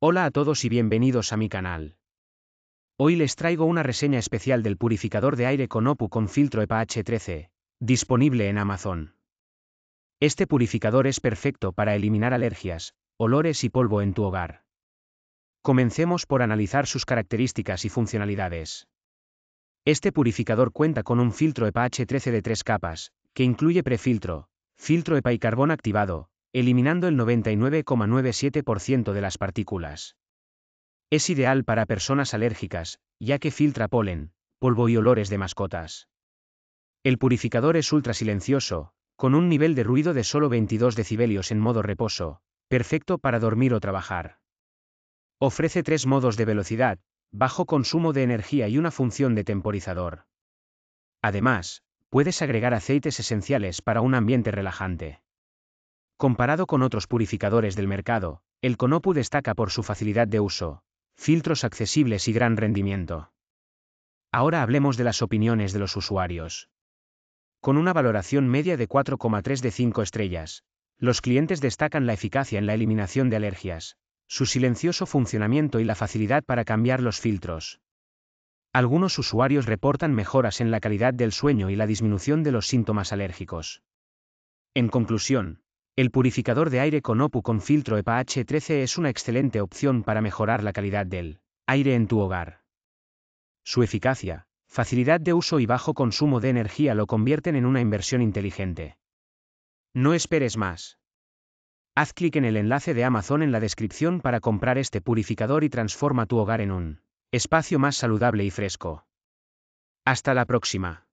Hola a todos y bienvenidos a mi canal. Hoy les traigo una reseña especial del purificador de aire con opu con filtro EPA-H 13, disponible en Amazon. Este purificador es perfecto para eliminar alergias, olores y polvo en tu hogar. Comencemos por analizar sus características y funcionalidades. Este purificador cuenta con un filtro EPA-H 13 de tres capas, que incluye prefiltro, filtro EPA y carbón activado, eliminando el 99,97% de las partículas. Es ideal para personas alérgicas, ya que filtra polen, polvo y olores de mascotas. El purificador es ultra silencioso, con un nivel de ruido de solo 22 decibelios en modo reposo, perfecto para dormir o trabajar. Ofrece tres modos de velocidad, bajo consumo de energía y una función de temporizador. Además, puedes agregar aceites esenciales para un ambiente relajante. Comparado con otros purificadores del mercado, el Conopu destaca por su facilidad de uso, filtros accesibles y gran rendimiento. Ahora hablemos de las opiniones de los usuarios. Con una valoración media de 4,3 de 5 estrellas, los clientes destacan la eficacia en la eliminación de alergias, su silencioso funcionamiento y la facilidad para cambiar los filtros. Algunos usuarios reportan mejoras en la calidad del sueño y la disminución de los síntomas alérgicos. En conclusión, el purificador de aire con OPU con filtro EPA H13 es una excelente opción para mejorar la calidad del aire en tu hogar. Su eficacia, facilidad de uso y bajo consumo de energía lo convierten en una inversión inteligente. No esperes más. Haz clic en el enlace de Amazon en la descripción para comprar este purificador y transforma tu hogar en un espacio más saludable y fresco. Hasta la próxima.